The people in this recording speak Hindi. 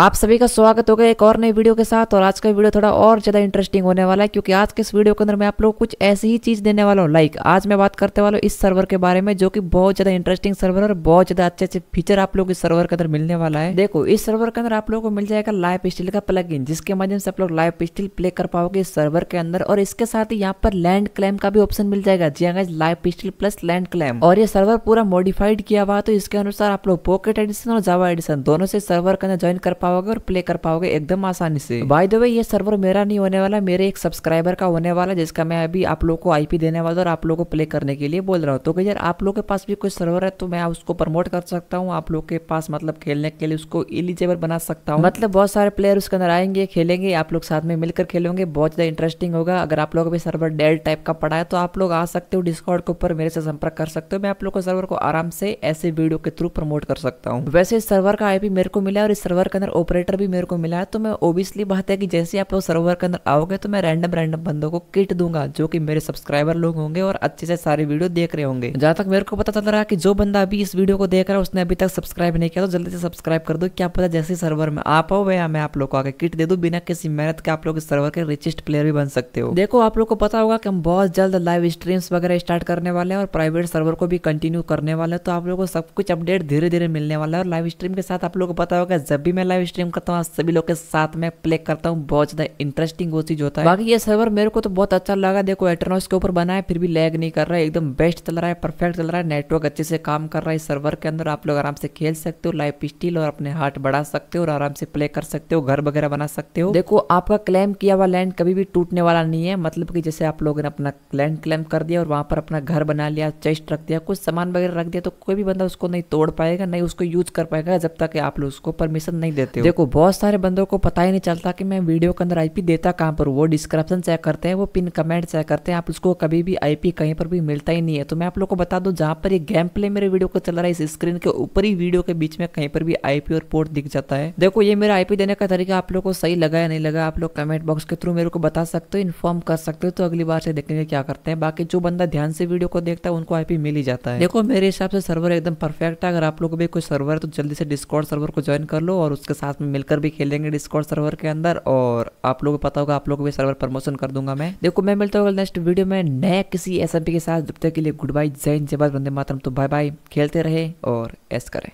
आप सभी का स्वागत होगा एक और नई वीडियो के साथ और आज का वीडियो थोड़ा और ज़्यादा इंटरेस्टिंग होने वाला है क्योंकि आज के इस वीडियो के अंदर मैं आप लोग कुछ ऐसी ही चीज़ देने वाला हूँ लाइक आज मैं बात करते वाला हूँ इस सर्वर के बारे में जो कि बहुत ज़्यादा इंटरेस्टिंग सर्वर और बहुत ज़्यादा अच्छे अच्छे फीचर आप लोग इस सर्वर के अंदर मिलने वाला है देखो इस सर्वर के अंदर आप लोग को मिल जाएगा लाइव स्टिल का प्लग जिसके माध्यम से आप लोग लाइव स्टिल प्ले कर पाओगे इस सर्वर के अंदर और इसके साथ ही यहाँ पर लैंड क्लेम का भी ऑप्शन मिल जाएगा जी हाँ live steel plus land claim और ये सर्वर पूरा मॉडिफाइड किया हुआ तो इसके अनुसार आप लोग पॉकेट एडिशन और जावा एडिशन दोनों से सर्वर के अंदर ज्वाइन कर पाओगे और प्ले कर पाओगे एकदम आसानी से बाय द वे ये सर्वर मेरा नहीं होने वाला मेरे एक सब्सक्राइबर का होने वाला जिसका मैं अभी आप लोग को आईपी देने वाला और आप लोग को प्ले करने के लिए बोल रहा हूँ तो यार आप लोग के पास भी कोई सर्वर है तो मैं उसको प्रमोट कर सकता हूँ आप लोग के पास मतलब खेलने के लिए उसको एलिजिबल बना सकता हूँ मतलब बहुत सारे प्लेयर उसके अंदर आएंगे खेलेंगे आप लोग साथ में मिलकर खेलेंगे बहुत ज्यादा इंटरेस्टिंग होगा अगर आप लोग अभी सर्वर डेल टाइप का पड़ा है तो आप लोग आ सकते हो डिस्काउंट के ऊपर मेरे से संपर्क कर सकते हो मैं आप लोग को सर्वर को आराम से ऐसे वीडियो के थ्रू प्रमोट कर सकता हूँ वैसे इस सर्वर का आईपी मेरे को मिला और इस सर्वर के अंदर ऑपरेटर भी मेरे को मिला है तो मैं ओबियसली बात है कि जैसे आप लोग सर्वर के अंदर आओगे तो मैं रैंडम रैंडम बंदों को किट दूंगा जो कि मेरे सब्सक्राइबर लोग होंगे और अच्छे से सारे वीडियो देख रहे होंगे जहाँ तक मेरे को पता चल रहा है कि जो बंदा अभी इस वीडियो को देख रहा है उसने अभी तक सब्सक्राइब नहीं किया तो जल्दी से सब्सक्राइब कर दो क्या पता जैसे सर्वर में आप हो या मैं आप लोग को आगे किट दे दू बिना किसी मेहनत के आप लोग इस सर्वर के रिचेस्ट प्लेयर भी बन सकते हो देखो आप लोग को पता होगा कि हम बहुत जल्द लाइव स्ट्रीम्स वगैरह स्टार्ट करने वाले हैं और प्राइवेट सर्वर को भी कंटिन्यू करने वाले हैं तो आप लोग को सब कुछ अपडेट धीरे धीरे मिलने वाला है और लाइव स्ट्रीम के साथ आप लोग को पता होगा जब भी मैं लाइव लाइव स्ट्रीम करता हूँ सभी लोग के साथ में प्ले करता हूँ बहुत ज़्यादा इंटरेस्टिंग वो चीज़ होता है बाकी ये सर्वर मेरे को तो बहुत अच्छा लगा देखो एटरनॉस के ऊपर बना है फिर भी लैग नहीं कर रहा है एकदम बेस्ट चल रहा है परफेक्ट चल रहा है नेटवर्क अच्छे से काम कर रहा है सर्वर के अंदर आप लोग आराम से खेल सकते हो लाइफ स्टील और अपने हार्ट बढ़ा सकते हो और आराम से प्ले कर सकते हो घर वगैरह बना सकते हो देखो आपका क्लेम किया हुआ लैंड कभी भी टूटने वाला नहीं है मतलब की जैसे आप लोगों ने अपना लैंड क्लेम कर दिया और वहाँ पर अपना घर बना लिया चेस्ट रख दिया कुछ सामान वगैरह रख दिया तो कोई भी बंदा उसको नहीं तोड़ पाएगा नहीं उसको यूज कर पाएगा जब तक आप लोग उसको परमिशन नहीं देते करते हो देखो बहुत सारे बंदों को पता ही नहीं चलता कि मैं वीडियो के अंदर आईपी देता कहाँ पर वो डिस्क्रिप्शन चेक करते हैं वो पिन कमेंट चेक करते हैं आप उसको कभी भी आईपी कहीं पर भी मिलता ही नहीं है तो मैं आप लोग को बता दूँ जहाँ पर ये गेम प्ले मेरे वीडियो को चल रहा है इस स्क्रीन के ऊपर ही वीडियो के बीच में कहीं पर भी आईपी और पोर्ट दिख जाता है देखो ये मेरा आईपी देने का तरीका आप लोग को सही लगा या नहीं लगा आप लोग कमेंट बॉक्स के थ्रू मेरे को बता सकते हो इन्फॉर्म कर सकते हो तो अगली बार से देखेंगे क्या करते हैं बाकी जो बंदा ध्यान से वीडियो को देखता है उनको आईपी मिल ही जाता है देखो मेरे हिसाब से सर्वर एकदम परफेक्ट है अगर आप लोग भी कोई सर्वर है तो जल्दी से डिस्कॉर्ड सर्वर को ज्वाइन कर लो और उसके साथ में मिलकर भी खेलेंगे डिस्कॉर्ड सर्वर के अंदर और आप लोगों को पता होगा आप लोगों को भी सर्वर प्रमोशन कर दूंगा मैं देखो मैं मिलता हूँ नेक्स्ट वीडियो में नए किसी एस के साथ जब तक के लिए गुड बाई जैन जय बात मातरम तो बाय बाय खेलते रहे और ऐस करें